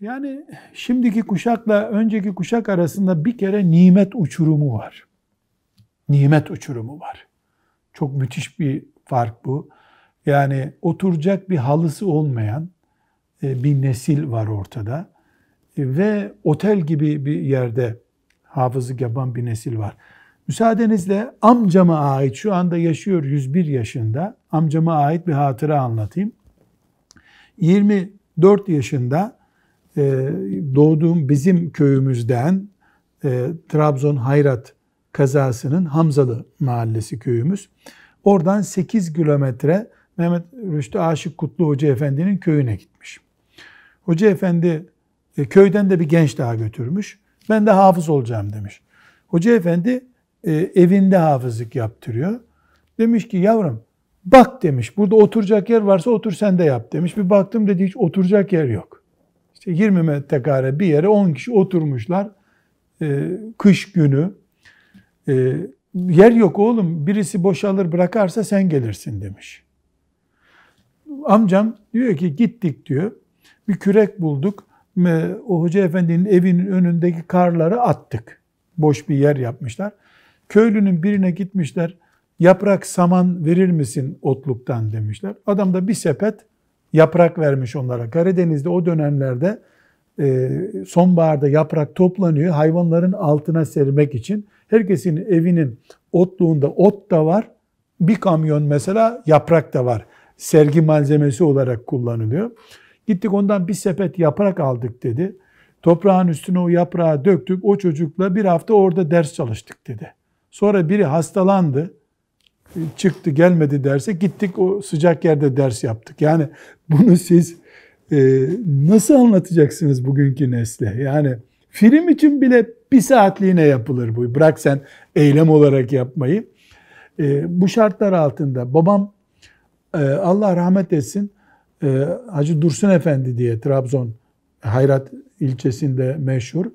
Yani şimdiki kuşakla önceki kuşak arasında bir kere nimet uçurumu var. Nimet uçurumu var. Çok müthiş bir fark bu. Yani oturacak bir halısı olmayan e, bir nesil var ortada. E, ve otel gibi bir yerde hafızı yapan bir nesil var. Müsaadenizle amcama ait, şu anda yaşıyor 101 yaşında, amcama ait bir hatıra anlatayım. 24 yaşında ee, doğduğum bizim köyümüzden e, Trabzon Hayrat kazasının Hamzalı mahallesi köyümüz. Oradan 8 kilometre Mehmet Rüştü Aşık Kutlu Hoca Efendi'nin köyüne gitmiş. Hoca Efendi e, köyden de bir genç daha götürmüş. Ben de hafız olacağım demiş. Hoca Efendi e, evinde hafızlık yaptırıyor. Demiş ki yavrum bak demiş burada oturacak yer varsa otur sen de yap demiş. Bir baktım dedi hiç oturacak yer yok. İşte 20 metrekare bir yere 10 kişi oturmuşlar e, kış günü. E, yer yok oğlum birisi boşalır bırakarsa sen gelirsin demiş. Amcam diyor ki gittik diyor. Bir kürek bulduk. O hoca efendinin evinin önündeki karları attık. Boş bir yer yapmışlar. Köylünün birine gitmişler. Yaprak saman verir misin otluktan demişler. Adam da bir sepet yaprak vermiş onlara. Karadeniz'de o dönemlerde e, sonbaharda yaprak toplanıyor. Hayvanların altına sermek için herkesin evinin otluğunda ot da var. Bir kamyon mesela yaprak da var. Sergi malzemesi olarak kullanılıyor. Gittik ondan bir sepet yaprak aldık dedi. Toprağın üstüne o yaprağı döktük. O çocukla bir hafta orada ders çalıştık dedi. Sonra biri hastalandı çıktı gelmedi derse gittik o sıcak yerde ders yaptık. Yani bunu siz e, nasıl anlatacaksınız bugünkü nesle? Yani film için bile bir saatliğine yapılır bu. Bırak sen eylem olarak yapmayı. E, bu şartlar altında babam e, Allah rahmet etsin e, Hacı Dursun Efendi diye Trabzon Hayrat ilçesinde meşhur.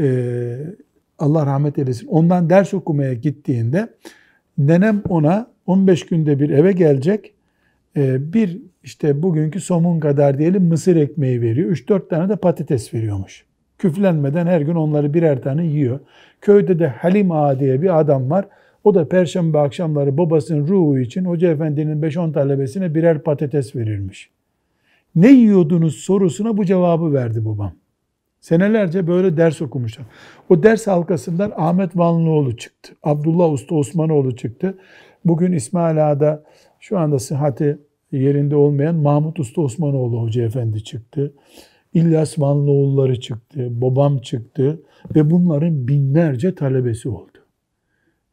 E, Allah rahmet eylesin. Ondan ders okumaya gittiğinde Nenem ona 15 günde bir eve gelecek. Ee, bir işte bugünkü somun kadar diyelim mısır ekmeği veriyor. 3-4 tane de patates veriyormuş. Küflenmeden her gün onları birer tane yiyor. Köyde de Halim Ağa diye bir adam var. O da perşembe akşamları babasının ruhu için hoca efendinin 5-10 talebesine birer patates verirmiş. Ne yiyordunuz sorusuna bu cevabı verdi babam. Senelerce böyle ders okumuşlar. O ders halkasından Ahmet Vanlıoğlu çıktı. Abdullah Usta Osmanoğlu çıktı. Bugün İsmail Ağa'da şu anda sıhhati yerinde olmayan Mahmut Usta Osmanoğlu Hoca Efendi çıktı. İlyas Vanlıoğulları çıktı. Babam çıktı. Ve bunların binlerce talebesi oldu.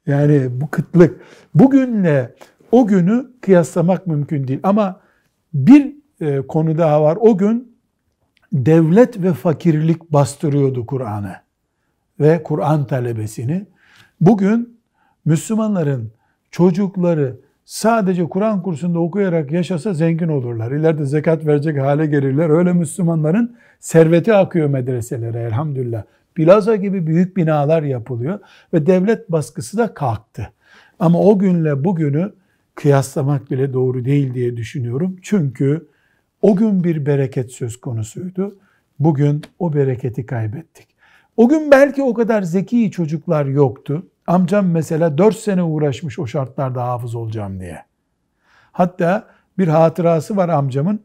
Yani bu kıtlık. Bugünle o günü kıyaslamak mümkün değil. Ama bir e, konu daha var. O gün devlet ve fakirlik bastırıyordu Kur'an'ı ve Kur'an talebesini. Bugün Müslümanların çocukları sadece Kur'an kursunda okuyarak yaşasa zengin olurlar. İleride zekat verecek hale gelirler. Öyle Müslümanların serveti akıyor medreselere elhamdülillah. Plaza gibi büyük binalar yapılıyor ve devlet baskısı da kalktı. Ama o günle bugünü kıyaslamak bile doğru değil diye düşünüyorum. Çünkü o gün bir bereket söz konusuydu. Bugün o bereketi kaybettik. O gün belki o kadar zeki çocuklar yoktu. Amcam mesela 4 sene uğraşmış o şartlarda hafız olacağım diye. Hatta bir hatırası var amcamın.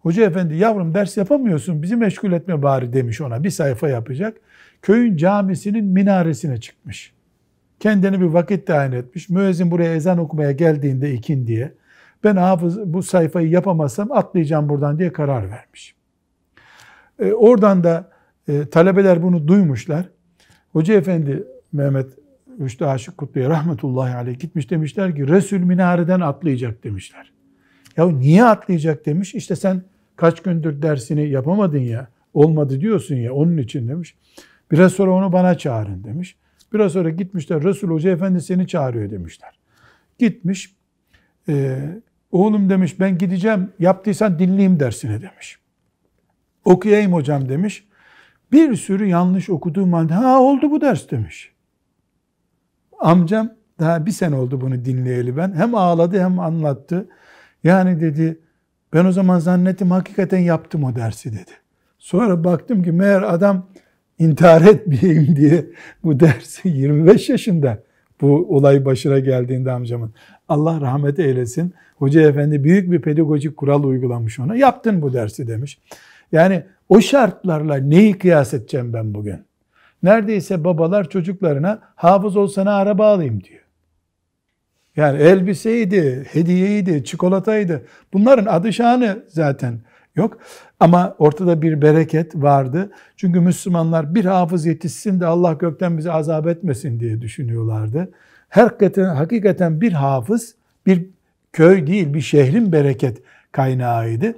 Hoca efendi yavrum ders yapamıyorsun bizi meşgul etme bari demiş ona. Bir sayfa yapacak. Köyün camisinin minaresine çıkmış. Kendini bir vakit tayin etmiş. Müezzin buraya ezan okumaya geldiğinde ikin diye ben hafız bu sayfayı yapamazsam atlayacağım buradan diye karar vermiş. E, oradan da e, talebeler bunu duymuşlar. Hoca Efendi Mehmet Rüştü Aşık Kutlu'ya rahmetullahi aleyh gitmiş demişler ki Resul minareden atlayacak demişler. Ya niye atlayacak demiş İşte sen kaç gündür dersini yapamadın ya olmadı diyorsun ya onun için demiş. Biraz sonra onu bana çağırın demiş. Biraz sonra gitmişler Resul Hoca Efendi seni çağırıyor demişler. Gitmiş e, Oğlum demiş ben gideceğim yaptıysan dinleyeyim dersini demiş. Okuyayım hocam demiş. Bir sürü yanlış okuduğum halde ha oldu bu ders demiş. Amcam daha bir sene oldu bunu dinleyeli ben. Hem ağladı hem anlattı. Yani dedi ben o zaman zannettim hakikaten yaptım o dersi dedi. Sonra baktım ki meğer adam intihar etmeyeyim diye bu dersi 25 yaşında bu olay başına geldiğinde amcamın. Allah rahmet eylesin. Hoca efendi büyük bir pedagojik kural uygulamış ona. Yaptın bu dersi demiş. Yani o şartlarla neyi kıyas edeceğim ben bugün? Neredeyse babalar çocuklarına hafız ol sana araba alayım diyor. Yani elbiseydi, hediyeydi, çikolataydı. Bunların adı şanı zaten yok. Ama ortada bir bereket vardı. Çünkü Müslümanlar bir hafız yetişsin de Allah gökten bizi azap etmesin diye düşünüyorlardı. Hakikaten, hakikaten bir hafız bir köy değil bir şehrin bereket kaynağıydı.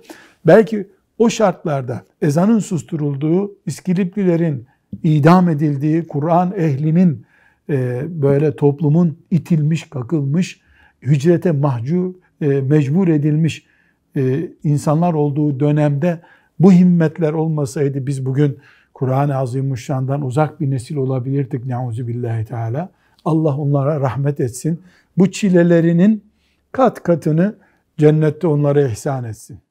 Belki o şartlarda ezanın susturulduğu, İskiliplilerin idam edildiği, Kur'an ehlinin e, böyle toplumun itilmiş, kakılmış, hücrete mahcu, e, mecbur edilmiş e, insanlar olduğu dönemde bu himmetler olmasaydı biz bugün Kur'an-ı Azimuşşan'dan uzak bir nesil olabilirdik. Neuzu billahi teala. Allah onlara rahmet etsin. Bu çilelerinin kat katını cennette onlara ihsan etsin.